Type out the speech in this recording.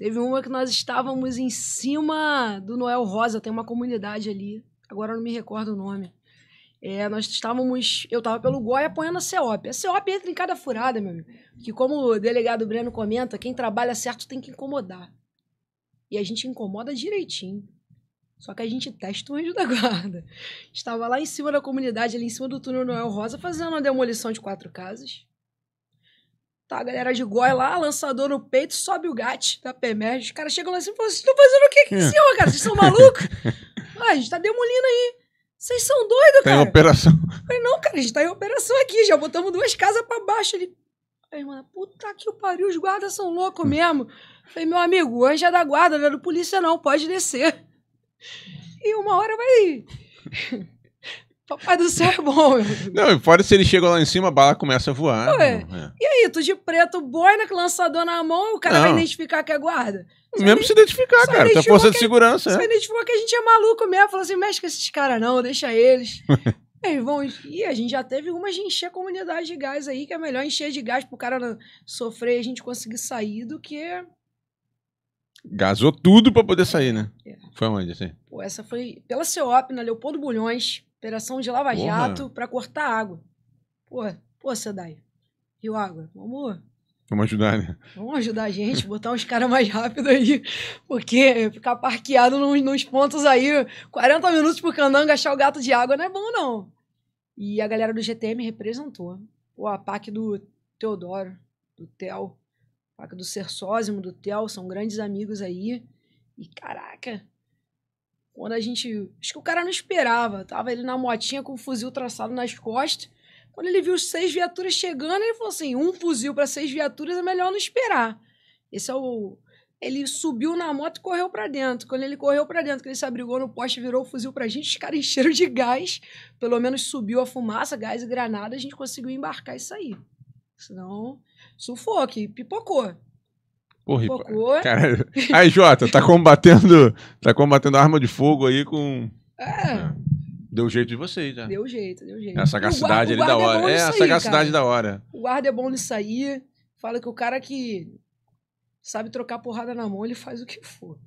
Teve uma que nós estávamos em cima do Noel Rosa, tem uma comunidade ali, agora eu não me recordo o nome. É, nós estávamos, eu estava pelo Goiás apoiando a CEOP. A CEOP entra em cada furada, meu amigo. Que como o delegado Breno comenta, quem trabalha certo tem que incomodar. E a gente incomoda direitinho. Só que a gente testa o anjo da guarda. Estava lá em cima da comunidade, ali em cima do túnel Noel Rosa, fazendo uma demolição de quatro casas. Tá a galera de goi lá, lançador no peito, sobe o gato da PMERG. Os caras chegam lá assim e falam: assim, vocês estão fazendo o quê? Que senhor, é. cara? Vocês são malucos? ah, a gente tá demolindo aí. Vocês são doidos, tá cara. Tá em operação. Eu falei, não, cara, a gente tá em operação aqui. Já botamos duas casas pra baixo ali. Aí, mano, puta que o pariu, os guardas são loucos hum. mesmo. Eu falei, meu amigo, o anjo é da guarda, não é do polícia não, pode descer. E uma hora vai... Papai do céu é bom. Não, e fora se ele chega lá em cima, a bala começa a voar. Ué, é. E aí, tu de preto, boina, lançador na mão, o cara não. vai identificar que é guarda. Só mesmo se identificar, cara. Tá força de é- segurança. Só é. identificou que a gente é maluco mesmo. Falou assim, mexe com esses caras não, deixa eles. e a gente já teve uma de encher a comunidade de gás aí, que é melhor encher de gás pro cara sofrer e a gente conseguir sair do que. Gasou tudo pra poder sair, né? É. Foi onde, assim? Pô, essa foi pela CEOP, na Leopoldo Bulhões operação de lava-jato para cortar água. Pô, pô, Sedai, Rio Água, vamos. Vamos ajudar, né? Vamos ajudar a gente, botar uns caras mais rápido aí, porque ficar parqueado nos, nos pontos aí, 40 minutos pro cananga achar o gato de água não é bom, não. E a galera do GTM representou. Pô, a PAC do Teodoro, do Tel, a PAC do Sersósimo, do Tel, são grandes amigos aí. E caraca, quando a gente. Acho que o cara não esperava. Tava ele na motinha com o fuzil traçado nas costas. Quando ele viu seis viaturas chegando, ele falou assim: um fuzil para seis viaturas é melhor não esperar. Esse é o. Ele subiu na moto e correu para dentro. Quando ele correu para dentro, que ele se abrigou no poste, virou o fuzil pra gente, os caras encheram de gás. Pelo menos subiu a fumaça, gás e granada, a gente conseguiu embarcar e sair. Senão, sufoco, pipocou. Porra, Pocô. Cara, aí, Jota, tá combatendo, tá combatendo arma de fogo aí com. É. é deu jeito de vocês, né? Deu jeito, deu jeito. A sagacidade ali da hora. É, a sagacidade é é da hora. O guarda é bom nisso aí. Fala que o cara que sabe trocar porrada na mão, ele faz o que for.